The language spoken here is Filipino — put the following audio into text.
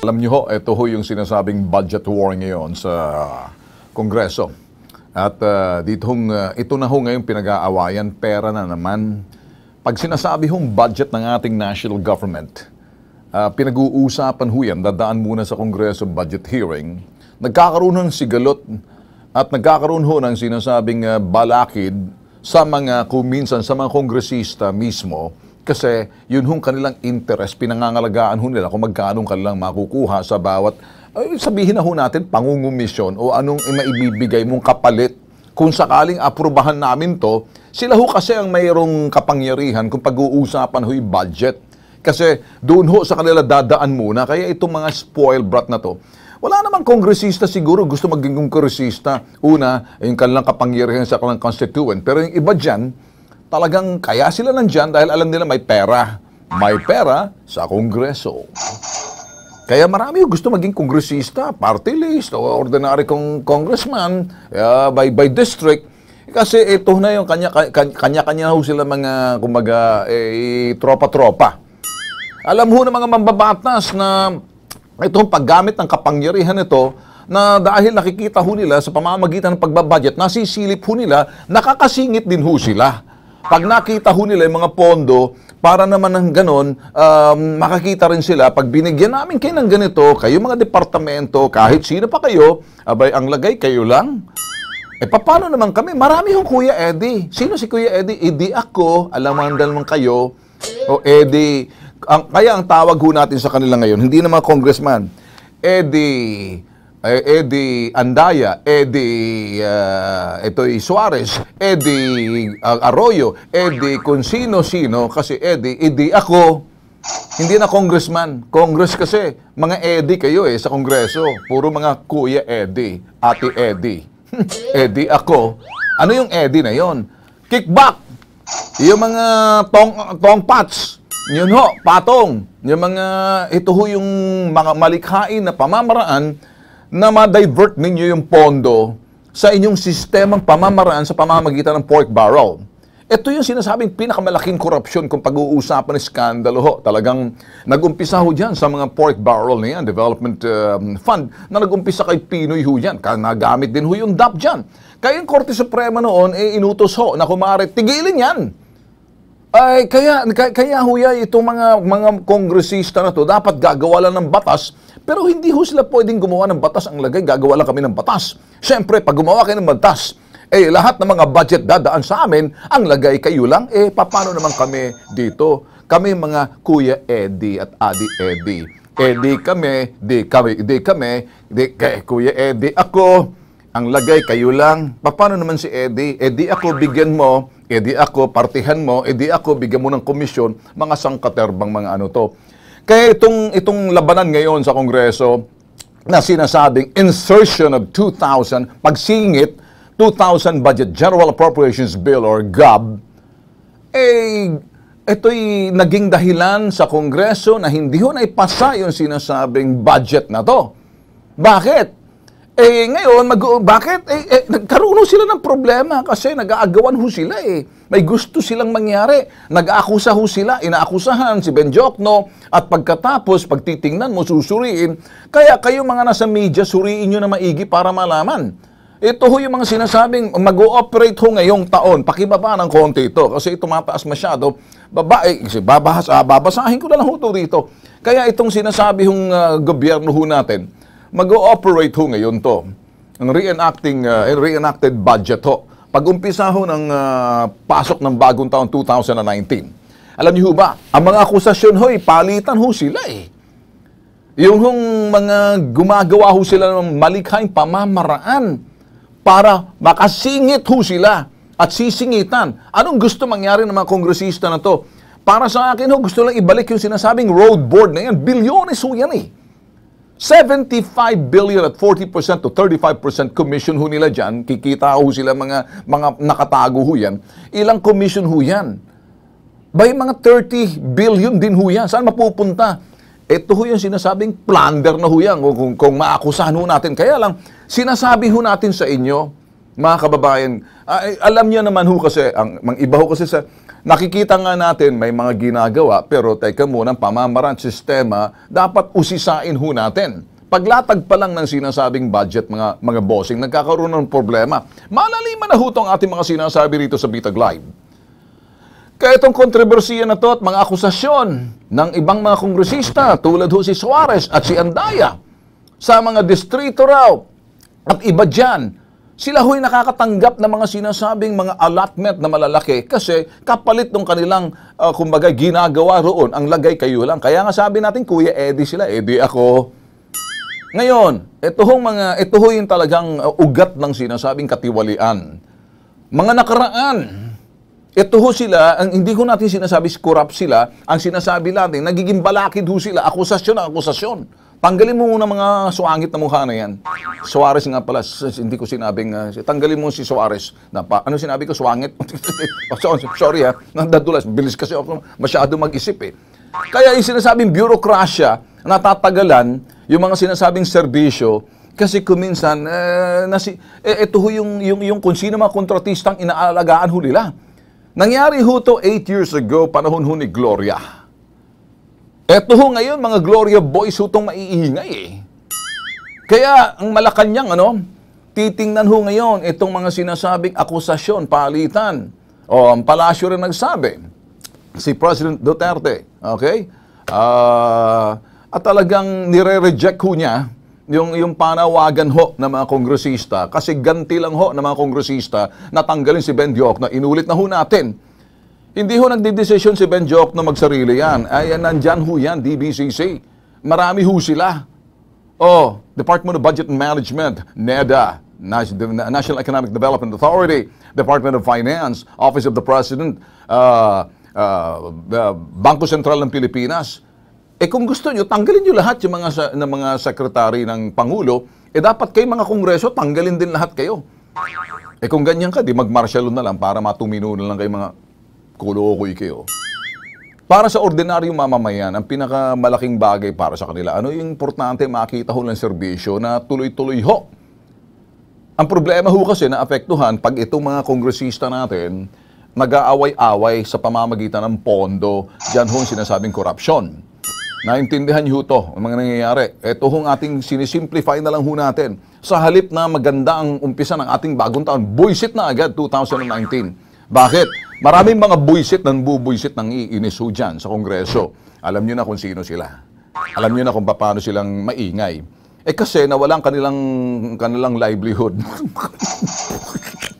Alam niyo ho, ito ho yung sinasabing budget war ngayon sa Kongreso. At uh, dito hong, uh, ito na ho ngayon pinag-aawayan, pera na naman. Pag sinasabi hong budget ng ating national government, uh, pinag-uusapan ho yan, dadaan muna sa Kongreso budget hearing, nagkakaroon ng sigalot at nagkakaroon ho ng sinasabing uh, balakid sa mga kuminsan, sa mga kongresista mismo, kasi yun hong kanilang interest, pinangangalagaan ho nila kung magkano kanilang makukuha sa bawat, ay, sabihin na ho natin, pangungumisyon o anong maibibigay mong kapalit. Kung sakaling aprobahan namin to, sila ho kasi ang mayroong kapangyarihan kung pag-uusapan ho budget. Kasi doon ho sa kanila dadaan muna. Kaya itong mga spoil brat na to, wala namang kongresista siguro gusto maging kongresista. Una, yung kanilang kapangyarihan sa kanilang constituent. Pero yung iba dyan, Talagang kaya sila nandyan dahil alam nila may pera. May pera sa Kongreso. Kaya marami yung gusto maging kongresista, party list, o ordinary kong congressman uh, by, by district. Kasi ito na yung kanya-kanya ho sila mga, kumbaga, eh, tropa-tropa. Alam ho ng mga mambabatas na itong paggamit ng kapangyarihan nito na dahil nakikita ho nila sa pamamagitan ng pagbabudget, nasisilip ho nila, nakakasingit din ho sila pag nakita ho nila yung mga pondo, para naman ng ganon, um, makakita rin sila, pag binigyan namin kayo ng ganito, kayo mga departamento, kahit sino pa kayo, abay, ang lagay kayo lang. Eh, paano naman kami? Marami hong Kuya Eddie. Sino si Kuya Eddie? Eddie eh, ako, alamandan naman kayo. O Eddie, ang, kaya ang tawag ho natin sa kanila ngayon, hindi na mga congressman, Eddie, eh, eh di Andaya, eh uh, ito eh, Suarez, Eddie eh uh, ah, Arroyo, Eddie eh di kung sino-sino kasi Eddie, eh Eddie ako. Hindi na congressman. Congress kasi, mga Eddie kayo eh sa kongreso. Puro mga kuya Eddie, ate Eddie. Eddie ako. Ano yung Eddie na yon? Kickback. Yung mga tong, tong pats. Yun ho, patong. Yung mga, ito ho yung mga malikhain na pamamaraan na ma-divert ninyo yung pondo sa inyong sistemang pamamaraan sa pamamagitan ng pork barrel. Ito yung sinasabing pinakamalaking korupsyon kung pag-uusapan ng skandalo ho. Talagang nag-umpisa ho dyan sa mga pork barrel na yan, development um, fund, na nag-umpisa kay Pinoy ho dyan. Nagamit din ho yung DAP dyan. Kaya yung Korte Suprema noon, eh, inutos ho na kumare, tigilin yan. Ay, kaya, kaya huya itong mga, mga kongresista na to, dapat gagawa lang ng batas, pero hindi ho sila pwedeng gumawa ng batas. Ang lagay, gagawa lang kami ng batas. Siyempre, pag gumawa kayo ng batas, eh lahat ng mga budget dadaan sa amin, ang lagay kayo lang, eh paano naman kami dito? Kami mga Kuya Eddie at Adi Eddie. Eh di kami, di kami, di kami, di kay Kuya Eddie ako, ang lagay kayo lang. Paano naman si Eddie? Eddie ako bigyan mo, Eddie ako partihan mo, Eddie ako bigyan mo ng komisyon, mga sangkaterbang mga ano to. Kaya itong, itong labanan ngayon sa Kongreso na sinasabing insertion of 2,000, pagsingit, 2,000 Budget General Appropriations Bill or GAB, eh, ito'y naging dahilan sa Kongreso na hindi ho naipasa yung sinasabing budget na to. Bakit? Eh ngayon, mag bakit? Eh, eh, nagkaroon sila ng problema kasi nag-aagawan ho sila eh. May gusto silang mangyari. Nag-aakusa ho sila, inaakusahan si Benjokno at pagkatapos, pagtitingnan mo, susuriin. Kaya kayo mga nasa media, suriin nyo na maigi para malaman. Ito ho yung mga sinasabing mag-ooperate ho ngayong taon. Pakibaba ng konti ito kasi tumataas masyado. Baba, eh, babahas, ah, babasahin ko na lang ho ito rito. Kaya itong sinasabi hong uh, gobyerno ho natin, Mag-ooperate ho ngayon to. Ang reenacting, uh, eh, reenacted budget ho. Pag-umpisa ho ng uh, pasok ng bagong taon 2019. Alam niyo ho ba, ang mga akusasyon ho, eh, palitan ho sila eh. Yung hong mga gumagawa ho sila ng malikhaing pamamaraan para makasingit ho sila at sisingitan. Anong gusto mangyari ng mga kongresista na to? Para sa akin ho, gusto lang ibalik yung sinasabing road board na yan. Bilyones ho yan eh. 75 billion at 40% to 35% commission ho nila dyan, kikita ho sila mga, mga nakatago ho yan, ilang commission ho yan? By mga 30 billion din ho yan. Saan mapupunta? Ito ho yung sinasabing plunder na ho yan kung, kung, kung maakusahan ho natin. Kaya lang, sinasabi ho natin sa inyo, mga kababayan, ay, alam niya naman ho kasi, ang, mga iba ho kasi sa, Nakikita nga natin may mga ginagawa pero teka muna pamamaraan sistema dapat usisain ho natin. Paglatag pa lang ng sinasabing budget mga mga bossing nagkakaroon ng problema. Malaliman na hutong ating mga sinasabi rito sa Bitag Live. Kaya itong kontrobersiya na to at mga akusasyon ng ibang mga kongresista tulad ho si Suarez at si Andaya sa mga distrito raw at iba dyan sila ho'y nakakatanggap ng mga sinasabing mga allotment na malalaki kasi kapalit ng kanilang, uh, kumbaga, ginagawa roon, ang lagay kayo lang. Kaya nga sabi natin, Kuya Eddie eh, sila, Eddie eh, ako. Ngayon, ito hong mga, ito ho yung talagang uh, ugat ng sinasabing katiwalian. Mga nakaraan, ito ho sila, ang, hindi ko natin sinasabi corrupt sila, ang sinasabi natin, nagiging balakid ho sila, akusasyon ang akusasyon. Tanggalin mo muna mga suangit na mukha na yan. Suarez nga pala, hindi ko sinabing, uh, tanggalin mo si Suarez. Na pa, ano sinabi ko, suangit? Oh, sorry ha, ah. nandadulas, bilis kasi ako masyado mag-isip eh. Kaya yung sinasabing bureaucracia, natatagalan, yung mga sinasabing serbisyo, kasi kuminsan, eh, nasi, eh, ito ho yung, yung, yung kung sino mga kontratistang inaalagaan ho nila. Nangyari ho to 8 years ago, panahon ho ni Gloria. Eto ho ngayon, mga Gloria Boys ho maiingay eh. Kaya ang Malacanang, ano, titingnan ho ngayon itong mga sinasabing akusasyon, palitan. O, ang palasyo rin nagsabi, si President Duterte, okay? Uh, at talagang nire-reject ho niya yung, yung panawagan ho ng mga kongresista kasi ganti lang ho ng mga kongresista na tanggalin si Ben Diok na inulit na ho natin hindi ho nagdidesisyon si Ben Jok na magsarili yan. Ay, nandyan ho yan, DBCC. Marami ho sila. Oh, Department of Budget and Management, NEDA, National Economic Development Authority, Department of Finance, Office of the President, uh, uh, uh, Bangko Sentral ng Pilipinas. Eh kung gusto nyo, tanggalin nyo lahat yung mga, sa, mga sekretary ng Pangulo, eh dapat kayo mga kongreso, tanggalin din lahat kayo. Eh kung ganyan ka, di mag na lang para matumino na lang kayo mga kulukoy kayo. Para sa ordinaryong mamamayan, ang pinakamalaking bagay para sa kanila, ano yung importante makita ho ng serbisyo na tuloy-tuloy ho. Ang problema ho kasi na apektuhan pag itong mga kongresista natin nag-aaway-away sa pamamagitan ng pondo, dyan ho sinasabing korupsyon. Naintindihan niyo to, ang mga nangyayari. Ito hong ating sinisimplify na lang ho natin. Sa halip na maganda ang umpisa ng ating bagong taon, buisit na agad 2019. Bakit? Maraming mga buisit nang bubuisit ng iinis ho dyan sa Kongreso. Alam nyo na kung sino sila. Alam nyo na kung paano silang maingay. Eh kasi nawalang kanilang, kanilang livelihood.